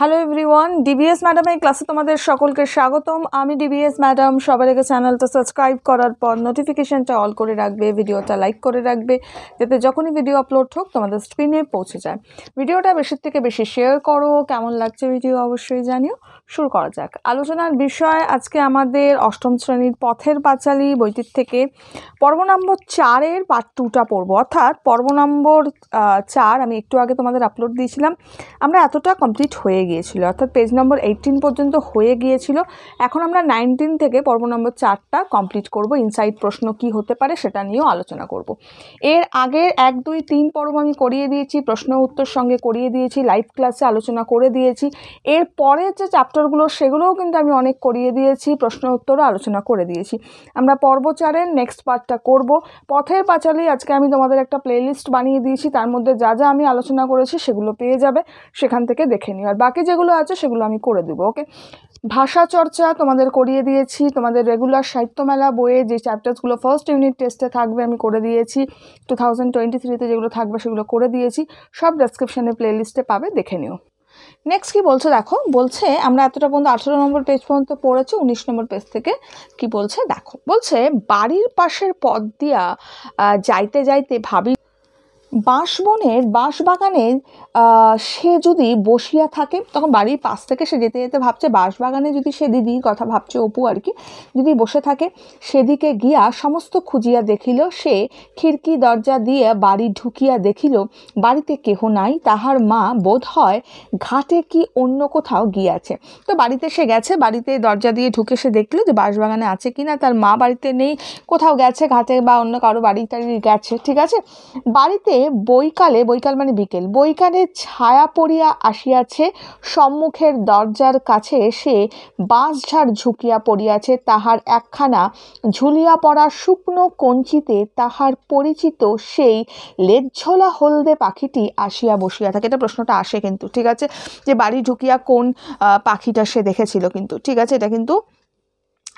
hello everyone DBS madam এই ক্লাসে তোমাদের সকলকে স্বাগতম আমি ডিবিএস ম্যাডাম সবার আগে চ্যানেলটা সাবস্ক্রাইব করার পর নোটিফিকেশানটা অল করে রাখবে ভিডিওটা লাইক করে রাখবে যাতে যখনই ভিডিও আপলোড হোক তোমাদের স্ক্রিনে পৌঁছে যায় ভিডিওটা বেশি থেকে বেশি শেয়ার করো কেমন লাগছে ভিডিও অবশ্যই জানিও শুরু করা যাক আলোচনার বিষয় আজকে আমাদের অষ্টম শ্রেণীর পথের পাঁচালী বইটির থেকে পর্ব নম্বর চারের পার্ট টুটা পড়ব অর্থাৎ পর্ব নম্বর চার আমি একটু আগে তোমাদের আপলোড দিয়েছিলাম আমরা এতটা কমপ্লিট হয়ে গিয়েছিল অর্থাৎ পেজ নম্বর এইটিন পর্যন্ত হয়ে গিয়েছিল এখন আমরা নাইনটিন থেকে পর্ব নম্বর চারটা কমপ্লিট করব ইনসাইড প্রশ্ন কি হতে পারে সেটা নিয়েও আলোচনা করব এর আগে এক দুই তিন পর্ব আমি করিয়ে দিয়েছি প্রশ্ন উত্তর সঙ্গে করিয়ে দিয়েছি লাইভ ক্লাসে আলোচনা করে দিয়েছি এর পরের যে চ্যাপ্টারগুলো সেগুলোও কিন্তু আমি অনেক করিয়ে দিয়েছি প্রশ্ন উত্তরও আলোচনা করে দিয়েছি আমরা পর্ব চারের নেক্সট পার্টটা করব পথের পাঁচালেই আজকে আমি তোমাদের একটা প্লেলিস্ট বানিয়ে দিয়েছি তার মধ্যে যা যা আমি আলোচনা করেছি সেগুলো পেয়ে যাবে সেখান থেকে দেখে নিও আর বাকি বাকি যেগুলো আছে সেগুলো আমি করে দেবো ওকে ভাষা চর্চা তোমাদের করিয়ে দিয়েছি তোমাদের রেগুলার সাহিত্যমেলা বইয়ে যে চ্যাপ্টার্সগুলো ফার্স্ট ইউনিট টেস্টে থাকবে আমি করে দিয়েছি টু থাউজেন্ড টোয়েন্টি থ্রিতে যেগুলো থাকবে সেগুলো করে দিয়েছি সব ডেসক্রিপশানে প্লেলিস্টে পাবে দেখে নিও নেক্সট কি বলছে দেখো বলছে আমরা এতটা পর্যন্ত আঠেরো নম্বর পেজ পর্যন্ত পড়েছি উনিশ নম্বর পেজ থেকে কি বলছে দেখো বলছে বাড়ির পাশের পথ দিয়া যাইতে যাইতে ভাবি বাঁশবনের বাঁশবাগানে সে যদি বসিয়া থাকে তখন বাড়ির পাশ থেকে সে যেতে যেতে ভাবছে বাঁশবাগানে যদি সে দিদির কথা ভাবছে অপু আর কি যদি বসে থাকে সেদিকে গিয়া সমস্ত খুঁজিয়া দেখিল সে খিড়কি দরজা দিয়ে বাড়ি ঢুকিয়া দেখিল বাড়িতে কেহ নাই তাহার মা বোধ হয় ঘাটে কি অন্য কোথাও গিয়াছে তো বাড়িতে সে গেছে বাড়িতে দরজা দিয়ে ঢুকে সে দেখলো যে বাঁশবাগানে আছে কি না তার মা বাড়িতে নেই কোথাও গেছে ঘাটে বা অন্য কারো বাড়ি টাড়ি গেছে ঠিক আছে বাড়িতে সেখানে বৈকালে বৈকাল মানে বিকেল বৈকালে ছায়া পড়িয়া আসিয়াছে সম্মুখের দরজার কাছে সে বাঁশঝাড় ঝুঁকিয়া পড়িয়াছে তাহার একখানা ঝুলিয়া পড়া শুকনো কঞ্চিতে তাহার পরিচিত সেই লেজ্ঝোলা হলদে পাখিটি আসিয়া বসিয়া থাকে এটা প্রশ্নটা আসে কিন্তু ঠিক আছে যে বাড়ি ঢুকিয়া কোন পাখিটা সে দেখেছিল কিন্তু ঠিক আছে এটা কিন্তু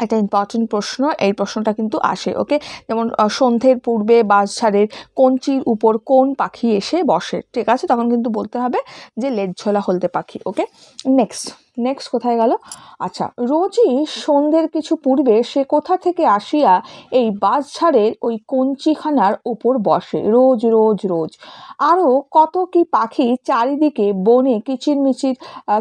একটা ইম্পর্টেন্ট প্রশ্ন এই প্রশ্নটা কিন্তু আসে ওকে যেমন সন্ধ্যের পূর্বে বাস ছাড়ের কঞ্চির উপর কোন পাখি এসে বসে ঠিক আছে তখন কিন্তু বলতে হবে যে লেজঝোলা হলতে পাখি ওকে নেক্সট নেক্সট কোথায় গেল আচ্ছা রোজই সন্ধ্যের কিছু পূর্বে সে কোথা থেকে আসিয়া এই বাস ছাড়ের ওই কঞ্চিখানার ওপর বসে রোজ রোজ রোজ আরও কত কি পাখি চারিদিকে বনে কিচিরমিচির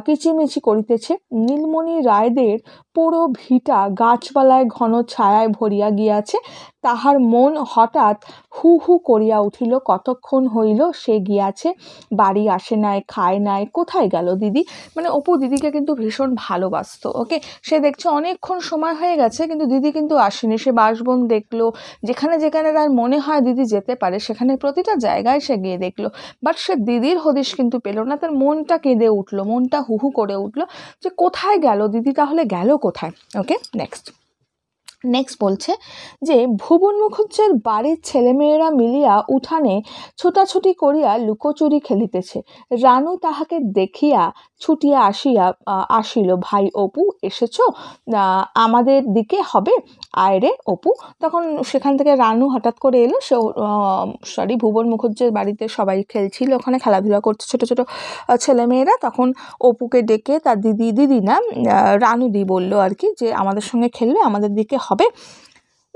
কিচিমিচি করিতেছে নীলমণি রায়দের পুরো ভিটা গাছপালায় ঘন ছায়ায় ভরিয়া গিয়াছে তাহার মন হঠাৎ হু হু করিয়া উঠিল কতক্ষণ হইল সে গিয়াছে বাড়ি আসে নাই খায় নাই কোথায় গেল দিদি মানে অপু দিদিকে কিন্তু ভীষণ ভালোবাসত ওকে সে দেখছে অনেকক্ষণ সময় হয়ে গেছে কিন্তু দিদি কিন্তু আসেনি সে বাসবন দেখলো যেখানে যেখানে তার মনে হয় দিদি যেতে পারে সেখানে প্রতিটা জায়গায় সে গিয়ে দেখলো বাট সে দিদির হদিশ কিন্তু পেল না তার মনটা কেঁদে উঠলো মনটা হুহু করে উঠলো যে কোথায় গেল দিদি তাহলে গেল কোথায় ওকে নেক্সট নেক্সট বলছে যে ভুবন মুখুজ্জের বাড়ির ছেলেমেয়েরা মিলিয়া উঠানে ছোটাছুটি করিয়া লুকোচুরি খেলিতেছে রানু তাহাকে দেখিয়া ছুটিয়া আসিয়া আসিল ভাই অপু এসেছ আমাদের দিকে হবে আয়রে অপু তখন সেখান থেকে রানু হঠাৎ করে এলো সে সরি ভুবন মুখুজ্জের বাড়িতে সবাই খেলছিল ওখানে খেলাধুলা করছে ছোটো ছোটো ছেলেমেয়েরা তখন অপুকে ডেকে তার দিদি দিদি না রানুদি বললো আর কি যে আমাদের সঙ্গে খেলবে আমাদের দিকে হবে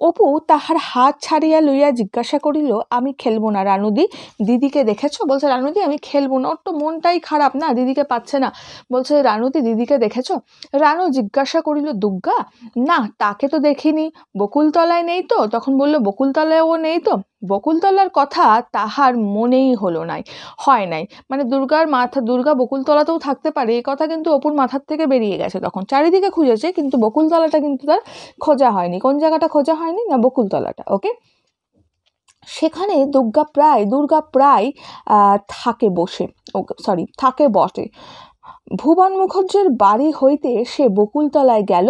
অপু তাহার হাত ছাড়িয়া লইয়া জিজ্ঞাসা করিল আমি খেলবো না রানুদি দিদিকে দেখেছ বলছে রানুদি আমি খেলবো না ওর তো মনটাই খারাপ না দিদিকে পাচ্ছে না বলছে রানুদি দিদিকে দেখেছ রানু জিজ্ঞাসা করিল দুগ্গা না তাকে তো দেখিনি বকুলতলায় নেই তো তখন বলল ও নেই তো বকুলতলার কথা তাহার মনেই হলো নাই হয় নাই মানে দুর্গার মাথা দুর্গা বকুলতলাতেও থাকতে পারে এই কথা কিন্তু অপুর মাথার থেকে বেরিয়ে গেছে তখন চারিদিকে খুঁজেছে কিন্তু বকুলতলাটা কিন্তু তার খোঁজা হয়নি কোন জায়গাটা খোঁজা হয়নি না বকুলতলাটা ওকে সেখানে দুর্গা প্রায় দুর্গা প্রায় থাকে বসে ও সরি থাকে বসে ভুবন মুখর্জির বাড়ি হইতে সে বকুলতলায় গেল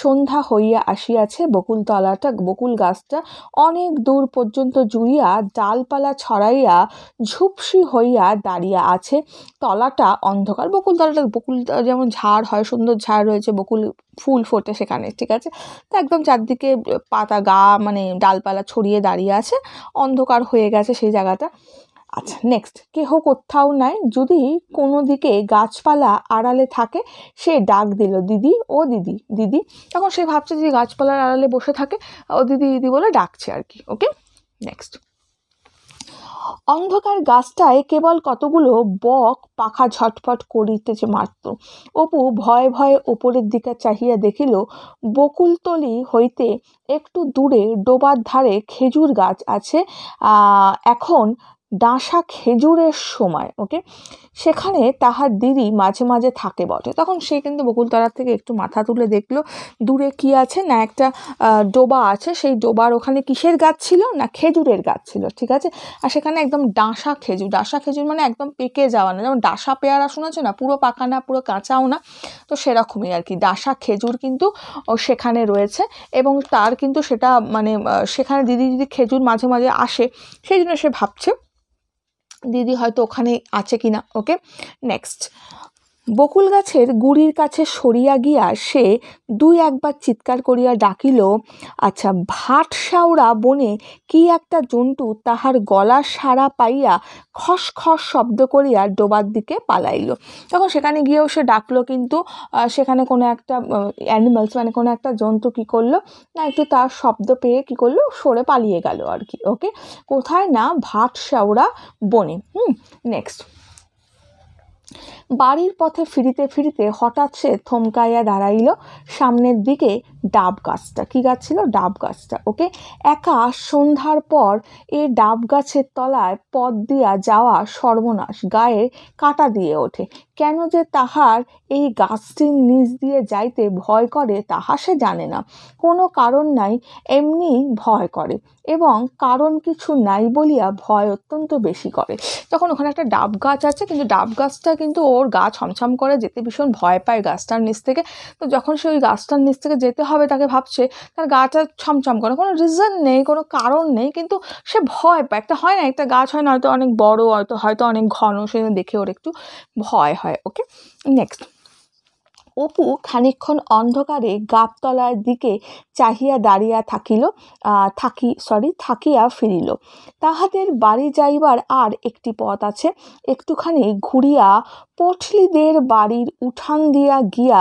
সন্ধ্যা হইয়া আসিয়াছে বকুলতলাটা বকুল গাছটা অনেক দূর পর্যন্ত জুড়িয়া ডালপালা ছড়াইয়া ঝুপসি হইয়া দাঁড়িয়া আছে তলাটা অন্ধকার বকুলতলাটা বকুল যেমন ঝাড় হয় সুন্দর ঝাড় রয়েছে বকুল ফুল ফোটে সেখানে ঠিক আছে তা একদম চারদিকে পাতা গা মানে ডালপালা ছড়িয়ে দাঁড়িয়ে আছে অন্ধকার হয়ে গেছে সেই জায়গাটা আচ্ছা নেক্সট কেহ কোথাও নাই যদি কোনো দিকে গাছপালা আড়ালে থাকে সে ডাক দিল দিদি ও দিদি দিদি তখন সে ভাবছে যে গাছপালার আড়ালে বসে থাকে ও দিদি দিদি বলে ডাকছে আর কি ওকে নেক্সট অন্ধকার গাছটায় কেবল কতগুলো বক পাখা ঝটপট করিতেছে মারত অপু ভয়ে ভয়ে ওপরের দিকে চাহিয়া দেখিল বকুলতলি হইতে একটু দূরে ডোবার ধারে খেজুর গাছ আছে এখন ডাঁশা খেজুরের সময় ওকে সেখানে তাহার দিদি মাঝে মাঝে থাকে বটে তখন সে কিন্তু বকুলতলার থেকে একটু মাথা তুলে দেখলো দূরে কি আছে না একটা ডোবা আছে সেই ডোবার ওখানে কিসের গাছ ছিল না খেজুরের গাছ ছিল ঠিক আছে আর সেখানে একদম ডাঁসা খেজুর ডাঁসা খেজুর মানে একদম পেকে যাওয়া না যেমন ডাঁসা পেয়ারা শোনাচ্ছে না পুরো পাকা না পুরো কাঁচাও না তো সেরকমই আর কি ডাঁসা খেজুর কিন্তু সেখানে রয়েছে এবং তার কিন্তু সেটা মানে সেখানে দিদি যদি খেজুর মাঝে মাঝে আসে সেই জন্য সে ভাবছে দিদি হয়তো ওখানে আছে কি না ওকে নেক্সট বকুল গাছের গুড়ির কাছে সরিয়া গিয়া সে দুই একবার চিৎকার করিয়া ডাকিল আচ্ছা ভাট শাওড়া বনে কি একটা জন্তু তাহার গলা সাড়া পাইয়া খস খস শব্দ করিয়া ডোবার দিকে পালাইল তখন সেখানে গিয়েও সে ডাকলো কিন্তু সেখানে কোনো একটা অ্যানিমালস মানে কোনো একটা জন্তু কি করলো না একটু তার শব্দ পেয়ে কি করলো সরে পালিয়ে গেল আর কি ওকে কোথায় না ভাট শাওড়া বনে হুম নেক্সট বাড়ির পথে ফিরিতে ফিরিতে হঠাৎ সে থমকাইয়া দাঁড়াইল সামনের দিকে ডাব গাছটা কী গাছ ছিল ডাব গাছটা ওকে একা সন্ধ্যার পর এ ডাব গাছের তলায় পথ দিয়া যাওয়া সর্বনাশ গায়ে কাটা দিয়ে ওঠে কেন যে তাহার এই গাছটির নিচ দিয়ে যাইতে ভয় করে তাহা সে জানে না কোনো কারণ নাই এমনি ভয় করে এবং কারণ কিছু নাই বলিয়া ভয় অত্যন্ত বেশি করে তখন ওখানে একটা ডাব গাছ আছে কিন্তু ডাব গাছটা কিন্তু ওর ওর গা ছমছম করে যেতে ভীষণ ভয় পায় গাছটার নিচ থেকে তো যখন সে ওই গাছটার নিচ থেকে যেতে হবে তাকে ভাবছে তার গাটা ছমছম করে কোনো রিজন নেই কোনো কারণ নেই কিন্তু সে ভয় পায় একটা হয় না একটা গাছ হয় না হয়তো অনেক বড় হয়তো হয়তো অনেক ঘন সেজন্য দেখে ওর একটু ভয় হয় ওকে নেক্সট অপু খানিক্ষণ অন্ধকারে গাবতলার দিকে চাহিয়া দাঁড়িয়া থাকিল থাকি সরি থাকিয়া ফিরিল তাহাদের বাড়ি যাইবার আর একটি পথ আছে একটুখানি ঘুরিয়া পটলিদের বাড়ির উঠান দিয়া গিয়া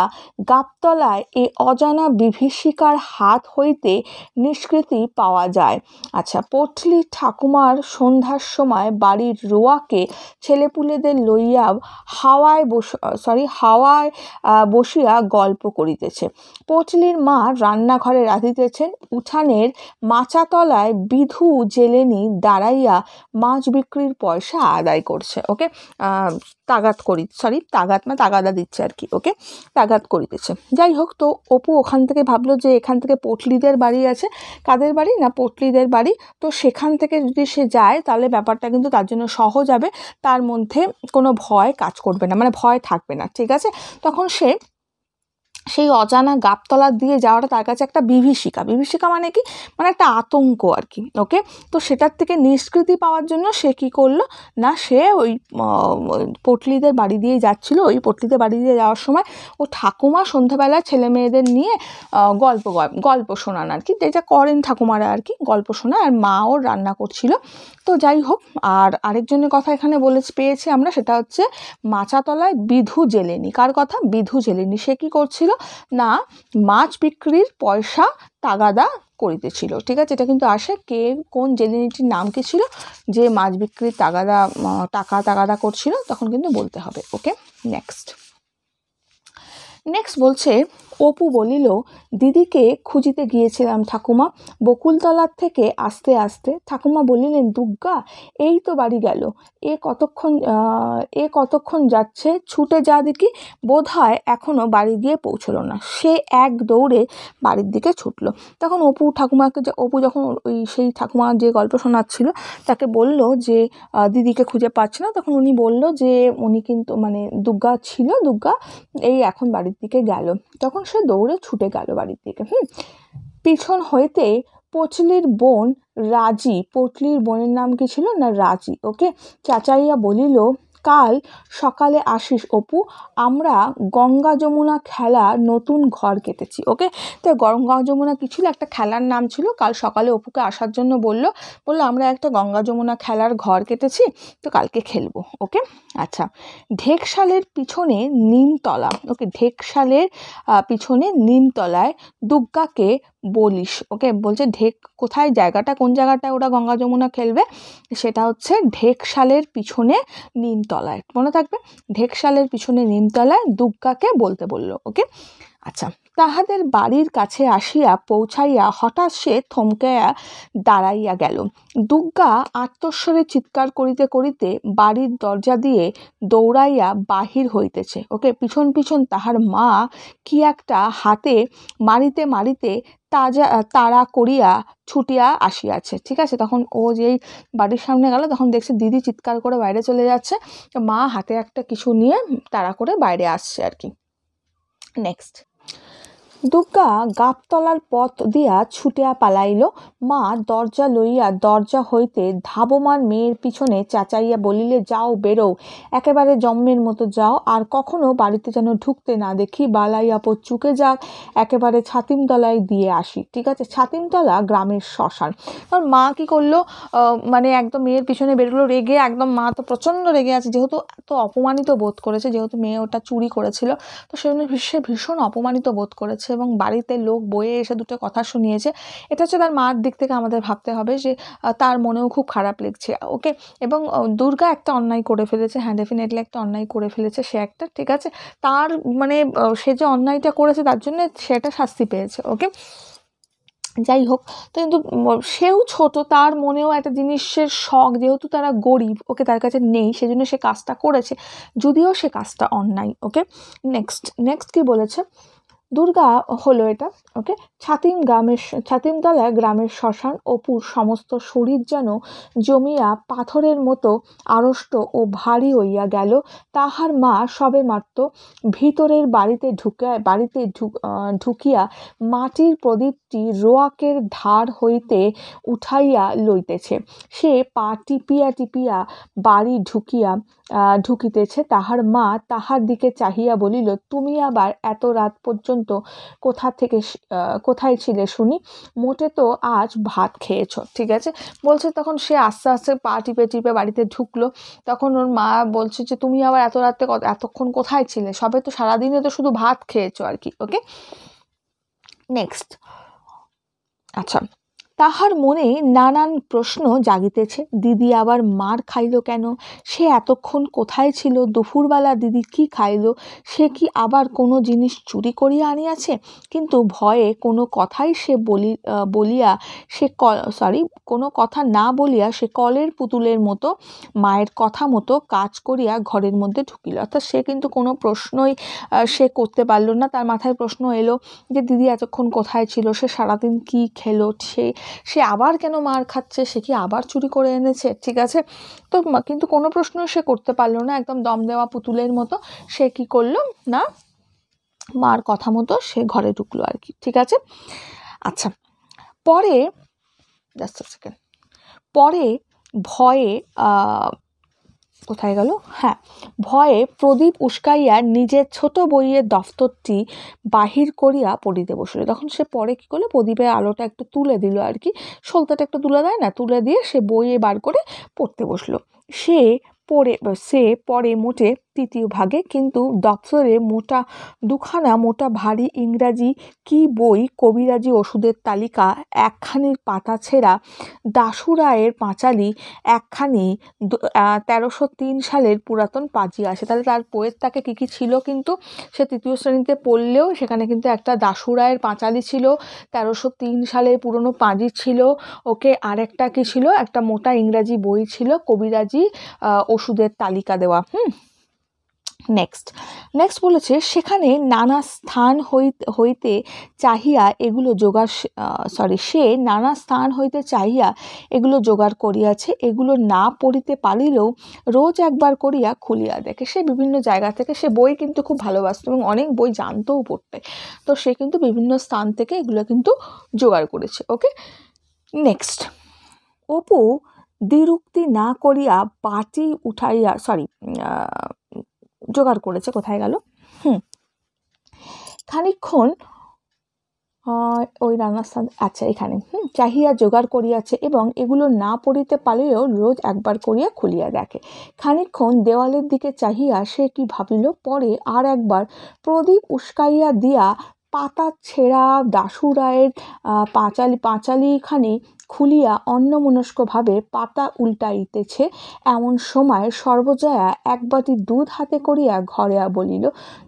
গাবতলায় এ অজানা বিভীষিকার হাত হইতে নিষ্কৃতি পাওয়া যায় আচ্ছা পটলি ঠাকুমার সন্ধ্যার সময় বাড়ির রোয়াকে ছেলেপুলেদের লইয়া হাওয়ায় বস সরি হাওয়ায় বসিয়া গল্প করিতেছে পটলির মা রান্নাঘরে রাঁধিতেছেন উঠানের মাচাতলায় বিধু জেলেনি দাঁড়াইয়া মাছ বিক্রির পয়সা আদায় করছে ওকে তাগাত করি সরি তাগাত না তাগাদা দিচ্ছে আর কি ওকে তাগাত করিতেছে যাই হোক তো অপু ওখান থেকে ভাবলো যে এখান থেকে পটলিদের বাড়ি আছে কাদের বাড়ি না পটলিদের বাড়ি তো সেখান থেকে যদি সে যায় তাহলে ব্যাপারটা কিন্তু তার জন্য সহজ হবে তার মধ্যে কোনো ভয় কাজ করবে না মানে ভয় থাকবে না ঠিক আছে তখন সে সেই অজানা গাবতলা দিয়ে যাওয়াটা তার কাছে একটা বিভীষিকা বিভীষিকা মানে কি মানে একটা আতঙ্ক আর কি ওকে তো সেটার থেকে নিষ্কৃতি পাওয়ার জন্য সে কি করলো না সে ওই পটলিদের বাড়ি দিয়ে যাচ্ছিল ওই পটলিদের বাড়ি দিয়ে যাওয়ার সময় ও ঠাকুমা সন্ধ্যাবেলা ছেলে মেয়েদের নিয়ে গল্প গল্প শোনান আর কি যেটা করেন ঠাকুমারা আর কি গল্প শোনা আর মা ওর রান্না করছিল তো যাই হোক আর আরেকজনের কথা এখানে বলে পেয়েছি আমরা সেটা হচ্ছে মাচাতলায় বিধু জেলেনি কার কথা বিধু জেলেনি সে কি করছিল করিতেছিল না মাছ বিক্রির পয়সা তাগাদা করিতেছিল ঠিক আছে এটা কিন্তু আসে কে কোন জেলিনিটির নাম কি ছিল যে মাছ বিক্রির তাগাদা টাকা তাগাদা করছিল তখন কিন্তু বলতে হবে ওকে নেক্সট নেক্সট বলছে অপু বলিল দিদিকে খুঁজিতে গিয়েছিলাম ঠাকুমা বকুলতলার থেকে আস্তে আস্তে ঠাকুমা বলিলেন দুগ্গা এই তো বাড়ি গেল এ কতক্ষণ এ কতক্ষণ যাচ্ছে ছুটে যা দেখি বোধ হয় এখনও বাড়ি গিয়ে পৌঁছলো না সে এক দৌড়ে বাড়ির দিকে ছুটলো তখন অপু ঠাকুমাকে যে অপু যখন ওই সেই ঠাকুমা যে গল্প শোনাচ্ছিল তাকে বলল যে দিদিকে খুঁজে পাচ্ছে না তখন উনি বলল যে উনি কিন্তু মানে দুগ্গা ছিল দুগ্গা এই এখন বাড়ির দিকে গেল তখন তখন সে দৌড়ে ছুটে গেল বাড়ির দিকে হুম পিছন হইতে পটলির বোন রাজি পটলির বোনের নাম কি ছিল না রাজি ওকে চাচাইয়া বলিল কাল সকালে আসিস অপু আমরা গঙ্গা যমুনা খেলা নতুন ঘর কেটেছি ওকে তো গঙ্গা যমুনা কি ছিল একটা খেলার নাম ছিল কাল সকালে অপুকে আসার জন্য বলল বললো আমরা একটা গঙ্গা যমুনা খেলার ঘর কেটেছি তো কালকে খেলবো ওকে আচ্ছা ঢেকশালের পিছনে নিমতলা ওকে ঢেকশালের পিছনে নিমতলায় দুগ্গাকে বলিস ওকে বলছে ঢেক কোথায় জায়গাটা কোন জায়গাটায় ওরা গঙ্গা যমুনা খেলবে সেটা হচ্ছে ঢেকশালের পিছনে নিমতলায় মনে থাকবে ঢেকশালের পিছনে নিমতলায় দুগ্গাকে বলতে বলল ওকে আচ্ছা তাহাদের বাড়ির কাছে আসিয়া পৌঁছাইয়া হঠাৎ সে থমকাইয়া দাঁড়াইয়া গেল দুগ্গা আত্মস্বরে চিৎকার করিতে করিতে বাড়ির দরজা দিয়ে দৌড়াইয়া বাহির হইতেছে ওকে পিছন পিছন তাহার মা কি একটা হাতে মারিতে মারিতে তাজা তাড়া করিয়া ছুটিয়া আসিয়াছে ঠিক আছে তখন ও যেই বাড়ির সামনে গেল তখন দেখছে দিদি চিৎকার করে বাইরে চলে যাচ্ছে মা হাতে একটা কিছু নিয়ে তাড়া করে বাইরে আসছে আর কি নেক্সট দুর্গা গাবতলার পথ দিয়া ছুটিয়া পালাইল মা দরজা লইয়া দরজা হইতে ধাবমান মেয়ের পিছনে চাচাইয়া বলিলে যাও বেরো একেবারে জম্মের মতো যাও আর কখনো বাড়িতে যেন ঢুকতে না দেখি পর চুকে যাক একেবারে ছাতিমতলায় দিয়ে আসি ঠিক আছে ছাতিমতলা গ্রামের শ্মশান কারণ মা কি করলো মানে একদম মেয়ের পিছনে বেরোলো রেগে একদম মা তো প্রচণ্ড রেগে আছে যেহেতু এত অপমানিত বোধ করেছে যেহেতু মেয়ে ওটা চুরি করেছিল তো সেজন্য সে ভীষণ অপমানিত বোধ করেছে এবং বাড়িতে লোক বয়ে এসে দুটো কথা শুনিয়েছে এটা হচ্ছে তার মার দিক থেকে আমাদের ভাবতে হবে যে তার মনেও খুব খারাপ লেগছে ওকে এবং দুর্গা একটা অন্যায় করে ফেলেছে হ্যাঁ ডেফিনেটলি একটা অন্যায় করে ফেলেছে সে একটা ঠিক আছে তার মানে সে যে অন্যায়টা করেছে তার জন্য একটা শাস্তি পেয়েছে ওকে যাই হোক তো কিন্তু সেও ছোট তার মনেও একটা জিনিসের শখ যেহেতু তারা গরিব ওকে তার কাছে নেই সেজন্য সে কাজটা করেছে যদিও সে কাজটা অন্যায় ওকে নেক্সট নেক্সট কি বলেছে দুর্গা হলো এটা ওকে ছাতিম গ্রামের ছাতিমতলা গ্রামের শ্মশান অপুর সমস্ত শরীর যেন জমিয়া পাথরের মতো আড়ষ্ট ও ভারী হইয়া গেল তাহার মা সবে মাত্র ভিতরের বাড়িতে ঢুকিয়া বাড়িতে ঢুকিয়া মাটির প্রদীপটি রোয়াকের ধার হইতে উঠাইয়া লইতেছে সে পা টিপিয়া টিপিয়া বাড়ি ঢুকিয়া ঢুকিতেছে তাহার মা তাহার দিকে চাহিয়া বলিল তুমি আবার এত রাত পর্যন্ত পর্যন্ত কোথা থেকে কোথায় ছিলে শুনি মোটে তো আজ ভাত খেয়েছ ঠিক আছে বলছে তখন সে আস্তে আস্তে পা টিপে টিপে বাড়িতে ঢুকলো তখন ওর মা বলছে যে তুমি আবার এত রাতে এতক্ষণ কোথায় ছিলে সবে তো সারাদিনে তো শুধু ভাত খেয়েছো আর কি ওকে নেক্সট আচ্ছা তাহার মনে নানান প্রশ্ন জাগিতেছে দিদি আবার মার খাইল কেন সে এতক্ষণ কোথায় ছিল দুপুরবেলা দিদি কি খাইল সে কি আবার কোনো জিনিস চুরি করিয়া আনিয়াছে কিন্তু ভয়ে কোনো কথাই সে বলি বলিয়া সে ক সরি কোনো কথা না বলিয়া সে কলের পুতুলের মতো মায়ের কথা মতো কাজ করিয়া ঘরের মধ্যে ঢুকিল অর্থাৎ সে কিন্তু কোনো প্রশ্নই সে করতে পারল না তার মাথায় প্রশ্ন এলো যে দিদি এতক্ষণ কোথায় ছিল সে সারাদিন কি খেলো সে সে আবার কেন মার খাচ্ছে সে কি আবার চুরি করে এনেছে ঠিক আছে তো কিন্তু কোনো প্রশ্ন সে করতে পারলো না একদম দম দেওয়া পুতুলের মতো সে কি করলো না মার কথা মতো সে ঘরে ঢুকলো আর কি ঠিক আছে আচ্ছা পরে জাস্ট সেকেন্ড পরে ভয়ে কোথায় গেল হ্যাঁ ভয়ে প্রদীপ উস্কাইয়া নিজের ছোট বইয়ের দফতরটি বাহির করিয়া পড়িতে বসল তখন সে পরে কী করলো প্রদীপের আলোটা একটু তুলে দিল আর কি সলতাটা একটু তুলে দেয় না তুলে দিয়ে সে বইয়ে বার করে পড়তে বসলো সে পড়ে সে পরে মোটে তৃতীয় ভাগে কিন্তু দপ্তরে মোটা দুখানা মোটা ভারী ইংরাজি কি বই কবিরাজি ওষুধের তালিকা একখানির পাতা ছেঁড়া দাসুরায়ের পাঁচালি একখানি তেরোশো তিন সালের পুরাতন পাঁচিয়া আছে তাহলে তার তাকে কী কী ছিল কিন্তু সে তৃতীয় শ্রেণীতে পড়লেও সেখানে কিন্তু একটা দাসুরায়ের পাঁচালি ছিল তেরোশো তিন সালে পুরনো পাঁজি ছিল ওকে আরেকটা কী ছিল একটা মোটা ইংরাজি বই ছিল কবিরাজি ওষুধের তালিকা দেওয়া হুম নেক্সট নেক্সট বলেছে সেখানে নানা স্থান হইতে চাহিয়া এগুলো জোগাড় সরি সে নানা স্থান হইতে চাহিয়া এগুলো জোগাড় করিয়াছে এগুলো না পড়িতে পারিলেও রোজ একবার করিয়া খুলিয়া দেখে সে বিভিন্ন জায়গা থেকে সে বই কিন্তু খুব ভালোবাসত এবং অনেক বই জানতেও পড়তে তো সে কিন্তু বিভিন্ন স্থান থেকে এগুলো কিন্তু জোগাড় করেছে ওকে নেক্সট অপু দ্বিরুক্তি না করিয়া বাটি উঠাইয়া সরি জোগাড় করেছে কোথায় গেল হুম খানিক্ষণ ওই রান্নার স্থান আচ্ছা এখানে হুম চাহিয়া জোগাড় করিয়াছে এবং এগুলো না পড়িতে পারলেও রোজ একবার করিয়া খুলিয়া দেখে খানিক্ষণ দেওয়ালের দিকে চাহিয়া সে কি ভাবিল পরে আর একবার প্রদীপ উস্কাইয়া দিয়া পাতা ছেঁড়া দাসুরায়ের রায়ের পাঁচালি পাঁচালিখানি খুলিয়া অন্যমনস্কভাবে পাতা উল্টাইতেছে এমন সময় সর্বজয়া এক বাটি দুধ হাতে করিয়া ঘরে বলিল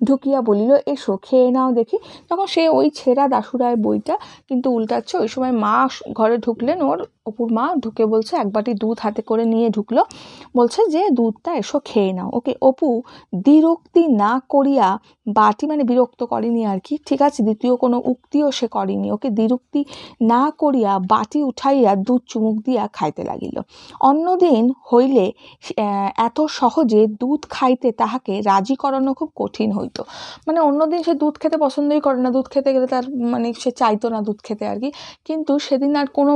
ঢুকিয়া বলিল এসো খেয়ে নাও দেখি তখন সে ওই ছেঁড়া দাশুরায় বইটা কিন্তু উল্টাচ্ছে ওই সময় মা ঘরে ঢুকলেন ওর অপুর মা ঢুকে বলছে এক বাটি দুধ হাতে করে নিয়ে ঢুকলো বলছে যে দুধটা এসো খেয়ে নাও ওকে অপু বিরক্তি না করিয়া বাটি মানে বিরক্ত করেনি আর কি ঠিক আছে দ্বিতীয় কোনো উক্তিও সে করেনি ওকে বিরক্তি না করিয়া বাটি উঠাইয়া দুধ চুমুক দিয়া খাইতে লাগিল অন্যদিন হইলে এত সহজে দুধ খাইতে তাহাকে রাজি করানো খুব কঠিন হইতো মানে অন্যদিন সে দুধ খেতে পছন্দই করে না দুধ খেতে গেলে তার মানে সে চাইতো না দুধ খেতে আর কি কিন্তু সেদিন আর কোনো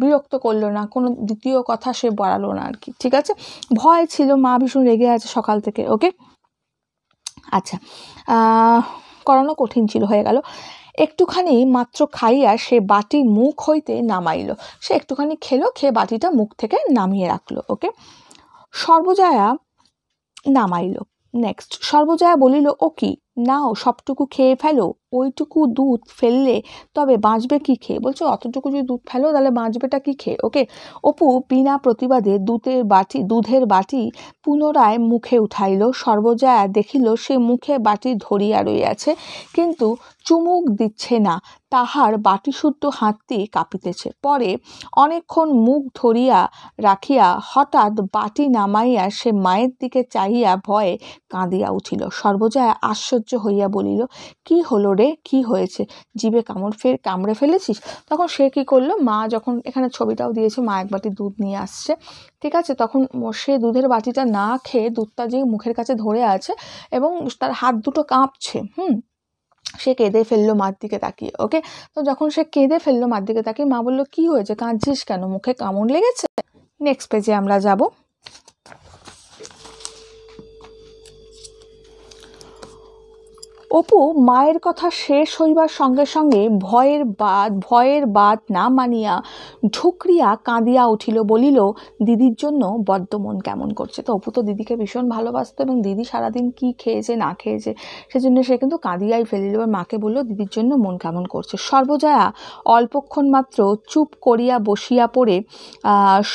বিরক্ত বিরক্ত করলো না কোনো দ্বিতীয় কথা সে বাড়ালো না আর কি ঠিক আছে ভয় ছিল মা ভীষণ রেগে আছে সকাল থেকে ওকে আচ্ছা করানো কঠিন ছিল হয়ে গেল একটুখানি মাত্র খাইয়া সে বাটি মুখ হইতে নামাইল সে একটুখানি খেলো খেয়ে বাটিটা মুখ থেকে নামিয়ে রাখলো ওকে সর্বজয়া নামাইল নেক্সট সর্বজয়া বলিল ও কি নাও সবটুকু খেয়ে ফেলো ওইটুকু দুধ ফেললে তবে বাঁচবে কি খেয়ে বলছে অতটুকু যদি দুধ ফেলো তাহলে বাঁচবেটা কি খেয়ে ওকে অপু বিনা প্রতিবাদে দুধের বাটি দুধের বাটি পুনরায় মুখে উঠাইল সর্বজয়া দেখিল সে মুখে বাটি ধরিয়া রইয়াছে কিন্তু চুমুক দিচ্ছে না তাহার বাটি শুদ্ধ হাতটি কাঁপিতেছে পরে অনেকক্ষণ মুখ ধরিয়া রাখিয়া হঠাৎ বাটি নামাইয়া সে মায়ের দিকে চাহিয়া ভয়ে কাঁদিয়া উঠিল সর্বজয়া আশ্চর্য হইয়া বলিল কি হলো করে কি হয়েছে জিভে কামড় ফের কামড়ে ফেলেছিস তখন সে কি করলো মা যখন এখানে ছবিটাও দিয়েছে মা এক বাটি দুধ নিয়ে আসছে ঠিক আছে তখন সে দুধের বাটিটা না খেয়ে দুধটা যে মুখের কাছে ধরে আছে এবং তার হাত দুটো কাঁপছে হুম সে কেঁদে ফেললো মার দিকে তাকিয়ে ওকে তো যখন সে কেঁদে ফেললো মার দিকে তাকিয়ে মা বললো কি হয়েছে কাঁদছিস কেন মুখে কামড় লেগেছে নেক্সট পেজে আমরা যাব অপু মায়ের কথা শেষ হইবার সঙ্গে সঙ্গে ভয়ের বাদ ভয়ের বাদ না মানিয়া ঢুকরিয়া কাঁদিয়া উঠিল বলিল দিদির জন্য বড্ড মন কেমন করছে তো অপু তো দিদিকে ভীষণ ভালোবাসত এবং দিদি সারাদিন কি খেয়েছে না খেয়েছে সেজন্য সে কিন্তু কাঁদিয়াই ফেলিল এবার মাকে বলল দিদির জন্য মন কেমন করছে সর্বজয়া অল্পক্ষণ মাত্র চুপ করিয়া বসিয়া পড়ে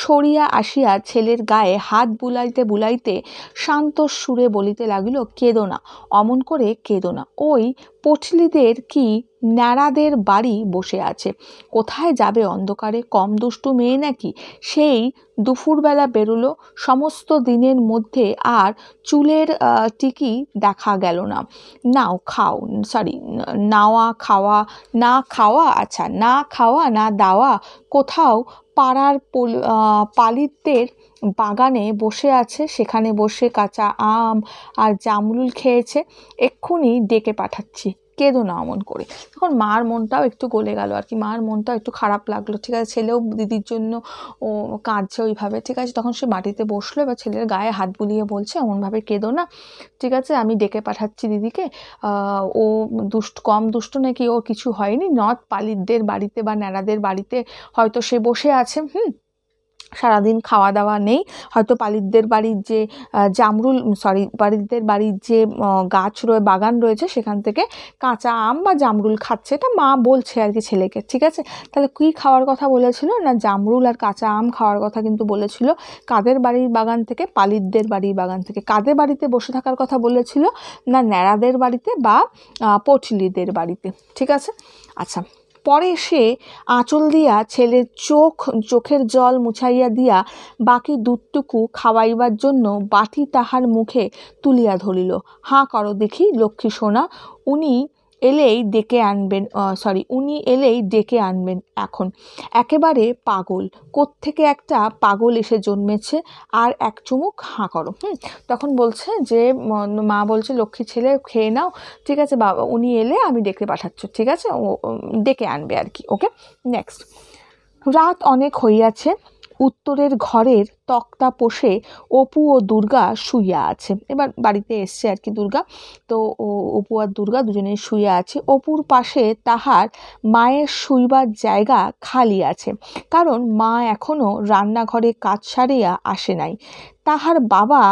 সরিয়া আসিয়া ছেলের গায়ে হাত বুলাইতে বুলাইতে শান্ত সুরে বলিতে লাগিল কেদো না অমন করে কেদো না ওই পটলিদের কি ন্যাড়াদের বাড়ি বসে আছে কোথায় যাবে অন্ধকারে কম দুষ্টু মেয়ে নাকি সেই দুপুরবেলা বেরোলো সমস্ত দিনের মধ্যে আর চুলের টিকি দেখা গেল না নাও খাও সরি নাওয়া খাওয়া না খাওয়া আচ্ছা না খাওয়া না দাওয়া কোথাও পাড়ার পালিতদের বাগানে বসে আছে সেখানে বসে কাঁচা আম আর জামরুল খেয়েছে এক্ষুনি ডেকে পাঠাচ্ছি কেঁদো না অমন করে তখন মার মনটাও একটু গলে গেল আর কি মার মনটাও একটু খারাপ লাগলো ঠিক আছে ছেলেও দিদির জন্য ও কাঁদছে ওইভাবে ঠিক আছে তখন সে মাটিতে বসলো এবার ছেলের গায়ে হাত বুলিয়ে বলছে অমনভাবে কেঁদো না ঠিক আছে আমি ডেকে পাঠাচ্ছি দিদিকে ও দুষ্ট কম দুষ্ট নাকি ও কিছু হয়নি নথ পালিতদের বাড়িতে বা ন্যাড়াদের বাড়িতে হয়তো সে বসে আছে হুম সারাদিন খাওয়া দাওয়া নেই হয়তো পালিতদের বাড়ির যে জামরুল সরি পালিতদের বাড়ির যে গাছ রয়ে বাগান রয়েছে সেখান থেকে কাঁচা আম বা জামরুল খাচ্ছে এটা মা বলছে আর কি ছেলেকে ঠিক আছে তাহলে কী খাওয়ার কথা বলেছিল না জামরুল আর কাঁচা আম খাওয়ার কথা কিন্তু বলেছিল কাদের বাড়ির বাগান থেকে পালিতদের বাড়ির বাগান থেকে কাদের বাড়িতে বসে থাকার কথা বলেছিল না ন্যাড়াদের বাড়িতে বা পটলিদের বাড়িতে ঠিক আছে আচ্ছা পরে সে আঁচল দিয়া ছেলের চোখ চোখের জল মুছাইয়া দিয়া বাকি দুধটুকু খাওয়াইবার জন্য বাটি তাহার মুখে তুলিয়া ধরিল হাঁ করো দেখি লক্ষ্মী সোনা উনি এলেই ডেকে আনবেন সরি উনি এলেই ডেকে আনবেন এখন একেবারে পাগল কোত্থেকে একটা পাগল এসে জন্মেছে আর এক চুমুক হাঁ করো হুম তখন বলছে যে মা বলছে লক্ষ্মী ছেলে খেয়ে নাও ঠিক আছে বাবা উনি এলে আমি ডেকে পাঠাচ্ছ ঠিক আছে ও ডেকে আনবে আর কি ওকে নেক্সট রাত অনেক হইয়াছে উত্তরের ঘরের তক্তা পোষে অপু ও দুর্গা শুইয়া আছে এবার বাড়িতে এসছে আর কি দুর্গা তো অপু আর দুর্গা দুজনে শুইয়া আছে অপুর পাশে তাহার মায়ের শুইবার জায়গা খালি আছে কারণ মা এখনও রান্নাঘরে কাজ সারিয়া আসে নাই তাহার বাবা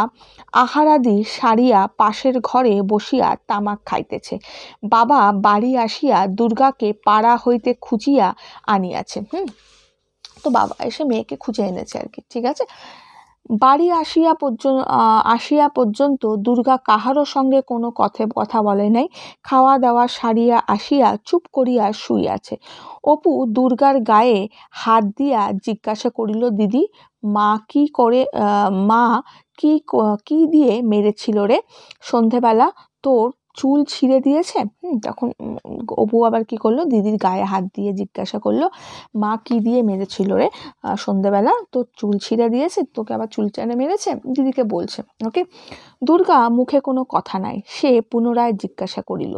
আহারাদি সারিয়া পাশের ঘরে বসিয়া তামাক খাইতেছে বাবা বাড়ি আসিয়া দুর্গাকে পাড়া হইতে খুঁজিয়া আনিয়াছে হুম তো বাবা এসে মেয়েকে খুঁজে এনেছে আর কি ঠিক আছে বাড়ি আসিয়া পর্যন্ত আসিয়া পর্যন্ত দুর্গা কাহারও সঙ্গে কোনো কথে কথা বলে নাই খাওয়া দাওয়া সারিয়া আসিয়া চুপ করিয়া শুইয়াছে অপু দুর্গার গায়ে হাত দিয়া জিজ্ঞাসা করিল দিদি মা কি করে মা কি কি দিয়ে মেরেছিল রে সন্ধেবেলা তোর চুল ছিঁড়ে দিয়েছে তখন অপু আবার কি করলো দিদির গায়ে হাত দিয়ে জিজ্ঞাসা করলো মা কি দিয়ে মেরেছিল রে সন্ধেবেলা তো চুল ছিঁড়ে দিয়েছে তোকে আবার চুল টেনে মেরেছে দিদিকে বলছে ওকে দুর্গা মুখে কোনো কথা নাই সে পুনরায় জিজ্ঞাসা করিল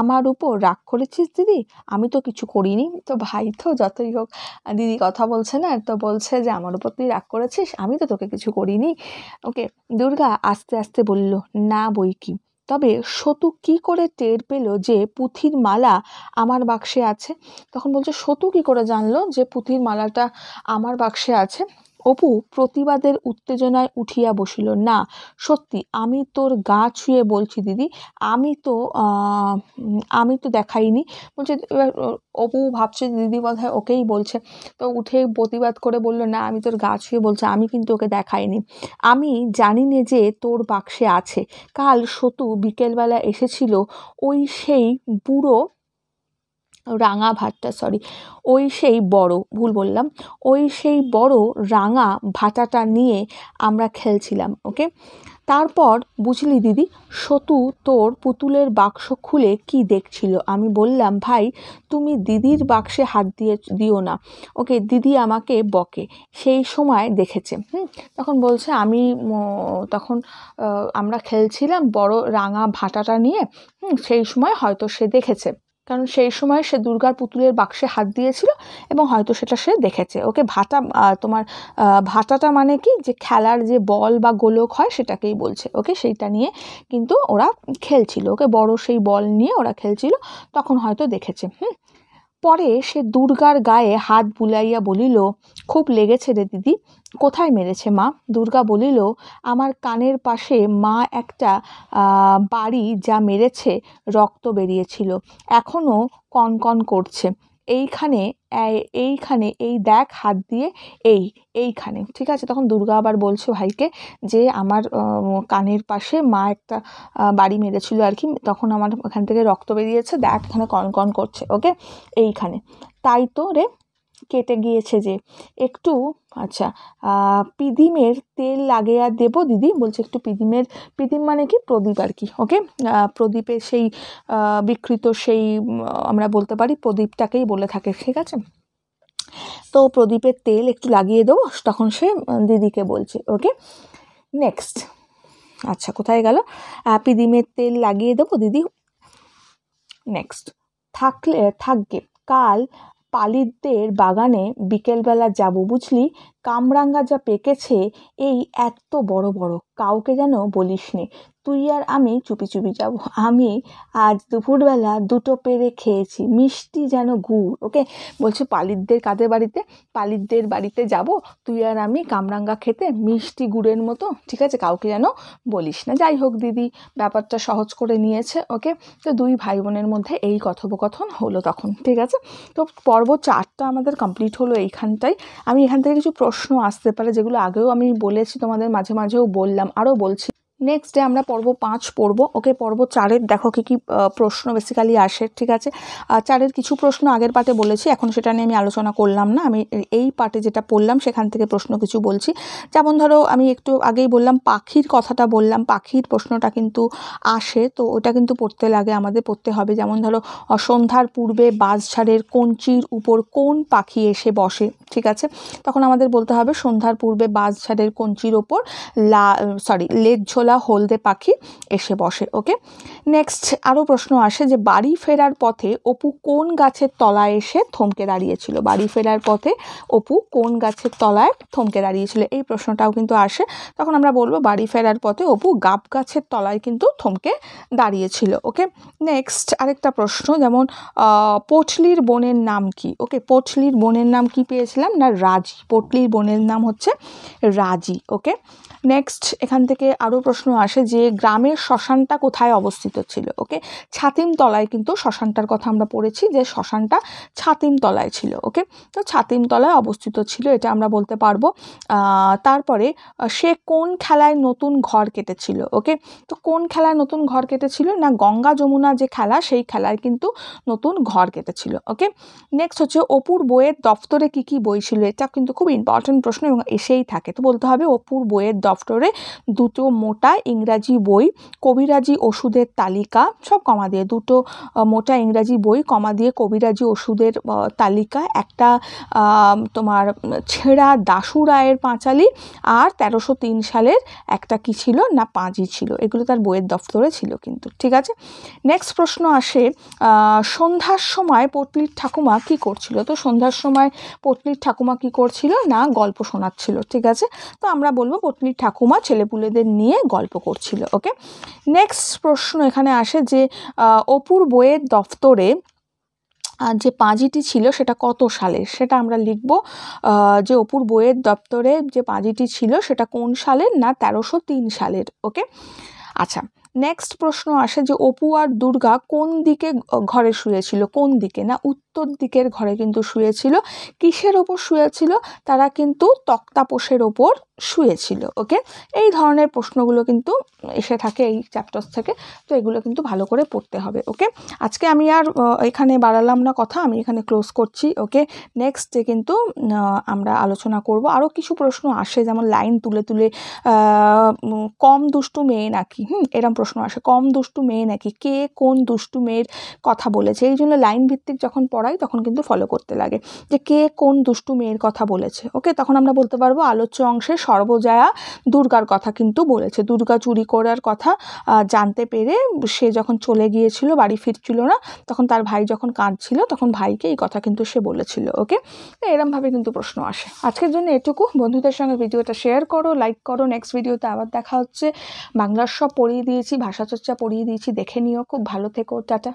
আমার উপর রাগ করেছিস দিদি আমি তো কিছু করিনি তো ভাই তো যতই হোক দিদি কথা বলছে না তো বলছে যে আমার উপর তুই রাগ করেছিস আমি তো তোকে কিছু করিনি ওকে দুর্গা আস্তে আস্তে বলল না বই কি তবে সতু কি করে টের পেল যে পুঁথির মালা আমার বাক্সে আছে তখন বলছে সতু কি করে জানলো যে পুঁথির মালাটা আমার বাক্সে আছে অপু প্রতিবাদের উত্তেজনায় উঠিয়া বসিল না সত্যি আমি তোর গা ছুঁয়ে বলছি দিদি আমি তো আমি তো দেখাইনি বলছে অপু ভাবছে দিদি বোধহয় ওকেই বলছে তো উঠে প্রতিবাদ করে বলল না আমি তোর গা ছুঁয়ে বলছে আমি কিন্তু ওকে দেখাইনি আমি জানি না যে তোর বাক্সে আছে কাল সতু বিকেলবেলা এসেছিল ওই সেই বুড়ো রাঙা ভাতটা সরি ওই সেই বড় ভুল বললাম ওই সেই বড় রাঙা ভাতাটা নিয়ে আমরা খেলছিলাম ওকে তারপর বুঝলি দিদি সতু তোর পুতুলের বাক্স খুলে কি দেখছিল আমি বললাম ভাই তুমি দিদির বাক্সে হাত দিয়ে দিও না ওকে দিদি আমাকে বকে সেই সময় দেখেছে তখন বলছে আমি তখন আমরা খেলছিলাম বড় রাঙা ভাটাটা নিয়ে হুম সেই সময় হয়তো সে দেখেছে কারণ সেই সময় সে দুর্গার পুতুলের বাক্সে হাত দিয়েছিল এবং হয়তো সেটা সে দেখেছে ওকে ভাটা তোমার ভাটাটা মানে কি যে খেলার যে বল বা গোলক হয় সেটাকেই বলছে ওকে সেইটা নিয়ে কিন্তু ওরা খেলছিল ওকে বড় সেই বল নিয়ে ওরা খেলছিল তখন হয়তো দেখেছে হুম পরে সে দুর্গার গায়ে হাত বুলাইয়া বলিল খুব লেগেছে রে দিদি কোথায় মেরেছে মা দুর্গা বলিল আমার কানের পাশে মা একটা বাড়ি যা মেরেছে রক্ত বেরিয়েছিল এখনও কনকন করছে এইখানে এইখানে এই দেখ হাত দিয়ে এই এইখানে ঠিক আছে তখন দুর্গা আবার বলছে ভাইকে যে আমার কানের পাশে মা একটা বাড়ি মেরেছিল আর কি তখন আমার ওখান থেকে রক্ত বেরিয়েছে দেখ এখানে কনকন করছে ওকে এইখানে তাই তো রে কেটে গিয়েছে যে একটু আচ্ছা পিদিমের তেল লাগে আর দেবো দিদি বলছে একটু পিদিমের পিদিম মানে কি প্রদীপ আর কি ওকে প্রদীপের সেই বিকৃত সেই আমরা বলতে পারি প্রদীপটাকেই বলে থাকে ঠিক আছে তো প্রদীপের তেল একটু লাগিয়ে দেবো তখন সে দিদিকে বলছে ওকে নেক্সট আচ্ছা কোথায় গেল পিদিমের তেল লাগিয়ে দেবো দিদি নেক্সট থাকলে থাকবে কাল পালিতদের বাগানে বিকেলবেলা যাব বুঝলি কামরাঙ্গা যা পেকেছে এই এত বড় বড় কাউকে যেন বলিসনি তুই আর আমি চুপি চুপি যাব আমি আজ দুপুরবেলা দুটো পেরে খেয়েছি মিষ্টি যেন গুড় ওকে বলছে পালিতদের কাদের বাড়িতে পালিতদের বাড়িতে যাব তুই আর আমি কামরাঙ্গা খেতে মিষ্টি গুড়ের মতো ঠিক আছে কাউকে যেন বলিস না যাই হোক দিদি ব্যাপারটা সহজ করে নিয়েছে ওকে তো দুই ভাই বোনের মধ্যে এই কথোপকথন হলো তখন ঠিক আছে তো পর্ব চারটা আমাদের কমপ্লিট হলো এইখানটাই আমি এখান থেকে কিছু প্রশ্ন আসতে পারে যেগুলো আগেও আমি বলেছি তোমাদের মাঝে মাঝেও বললাম আরও বলছি নেক্সট ডে আমরা পর্ব পাঁচ পড়ব ওকে পর্ব চারের দেখো কী কী প্রশ্ন বেসিক্যালি আসে ঠিক আছে চারের কিছু প্রশ্ন আগের পাটে বলেছি এখন সেটা নিয়ে আমি আলোচনা করলাম না আমি এই পাটে যেটা পড়লাম সেখান থেকে প্রশ্ন কিছু বলছি যেমন ধরো আমি একটু আগেই বললাম পাখির কথাটা বললাম পাখির প্রশ্নটা কিন্তু আসে তো ওটা কিন্তু পড়তে লাগে আমাদের পড়তে হবে যেমন ধরো সন্ধ্যার পূর্বে ছাড়ের কঞ্চির উপর কোন পাখি এসে বসে ঠিক আছে তখন আমাদের বলতে হবে সন্ধ্যার পূর্বে ছাড়ের কঞ্চির ওপর লা সরি লেজ ঝোলা ভোলা হলদে পাখি এসে বসে ওকে নেক্সট আরও প্রশ্ন আসে যে বাড়ি ফেরার পথে অপু কোন গাছের তলায় এসে থমকে দাঁড়িয়েছিল বাড়ি ফেরার পথে অপু কোন গাছের তলায় থমকে দাঁড়িয়েছিল এই প্রশ্নটাও কিন্তু আসে তখন আমরা বলবো বাড়ি ফেরার পথে অপু গাব গাছের তলায় কিন্তু থমকে দাঁড়িয়েছিল ওকে নেক্সট আরেকটা প্রশ্ন যেমন পটলির বোনের নাম কি ওকে পটলির বোনের নাম কি পেয়েছিলাম না রাজি পটলির বোনের নাম হচ্ছে রাজি ওকে নেক্সট এখান থেকে আরও প্রশ্ন আসে যে গ্রামের শ্মশানটা কোথায় অবস্থিত ছিল ওকে ছাতিম তলায় কিন্তু শ্মশানটার কথা আমরা পড়েছি যে শ্মশানটা ছাতিম তলায় ছিল ওকে তো ছাতিমতলায় অবস্থিত ছিল এটা আমরা বলতে পারবো তারপরে সে কোন খেলায় নতুন ঘর কেটেছিল ওকে তো কোন খেলায় নতুন ঘর কেটেছিল না গঙ্গা যমুনা যে খেলা সেই খেলায় কিন্তু নতুন ঘর কেটেছিল ওকে নেক্সট হচ্ছে অপুর বইয়ের দপ্তরে কি কি বই ছিল এটা কিন্তু খুব ইম্পর্টেন্ট প্রশ্ন এবং এসেই থাকে তো বলতে হবে অপুর বইয়ের দপ্তর সফটওয়্যারে দুটো মোটা ইংরাজি বই কবিরাজি ওষুধের তালিকা সব কমা দিয়ে দুটো মোটা ইংরাজি বই কমা দিয়ে কবিরাজি ওষুধের তালিকা একটা তোমার ছেঁড়া দাসু রায়ের পাঁচালি আর তেরোশো তিন সালের একটা কি ছিল না পাঁচই ছিল এগুলো তার বইয়ের দফতরে ছিল কিন্তু ঠিক আছে নেক্সট প্রশ্ন আসে সন্ধ্যার সময় পটলির ঠাকুমা কি করছিল তো সন্ধ্যার সময় পটলির ঠাকুমা কি করছিল না গল্প শোনাচ্ছিল ঠিক আছে তো আমরা বলবো পটলির ঠাকুমা ছেলেপুলেদের নিয়ে গল্প করছিল ওকে নেক্সট প্রশ্ন এখানে আসে যে অপুর বইয়ের দফতরে যে পাঁজিটি ছিল সেটা কত সালে সেটা আমরা লিখব যে অপুর বইয়ের দপ্তরে যে পাঁজিটি ছিল সেটা কোন সালের না তেরোশো তিন সালের ওকে আচ্ছা নেক্সট প্রশ্ন আসে যে অপু আর দুর্গা কোন দিকে ঘরে শুয়েছিল কোন দিকে না উত্তর উত্তর দিকের ঘরে কিন্তু শুয়েছিল কিসের ওপর শুয়েছিল তারা কিন্তু তক্তাপোষের ওপর শুয়েছিল ওকে এই ধরনের প্রশ্নগুলো কিন্তু এসে থাকে এই চ্যাপ্টার্স থেকে তো এগুলো কিন্তু ভালো করে পড়তে হবে ওকে আজকে আমি আর এখানে বাড়ালাম না কথা আমি এখানে ক্লোজ করছি ওকে নেক্সট ডে কিন্তু আমরা আলোচনা করব আরও কিছু প্রশ্ন আসে যেমন লাইন তুলে তুলে কম দুষ্টু মেয়ে নাকি হুম এরম প্রশ্ন আসে কম দুষ্টু মেয়ে নাকি কে কোন দুষ্টু মেয়ের কথা বলেছে এই জন্য লাইন ভিত্তিক যখন পড়া পড়াই তখন কিন্তু ফলো করতে লাগে যে কে কোন দুষ্টু মেয়ের কথা বলেছে ওকে তখন আমরা বলতে পারবো আলোচ্য অংশে সর্বজয়া দুর্গার কথা কিন্তু বলেছে দুর্গা চুরি করার কথা জানতে পেরে সে যখন চলে গিয়েছিল বাড়ি ফিরছিল না তখন তার ভাই যখন কাঁদছিল তখন ভাইকে এই কথা কিন্তু সে বলেছিল ওকে এরমভাবে কিন্তু প্রশ্ন আসে আজকের জন্য এটুকু বন্ধুদের সঙ্গে ভিডিওটা শেয়ার করো লাইক করো নেক্সট ভিডিওতে আবার দেখা হচ্ছে বাংলার সব পড়িয়ে দিয়েছি ভাষাচর্চা পড়িয়ে দিয়েছি দেখে নিও খুব ভালো থেকো টাটা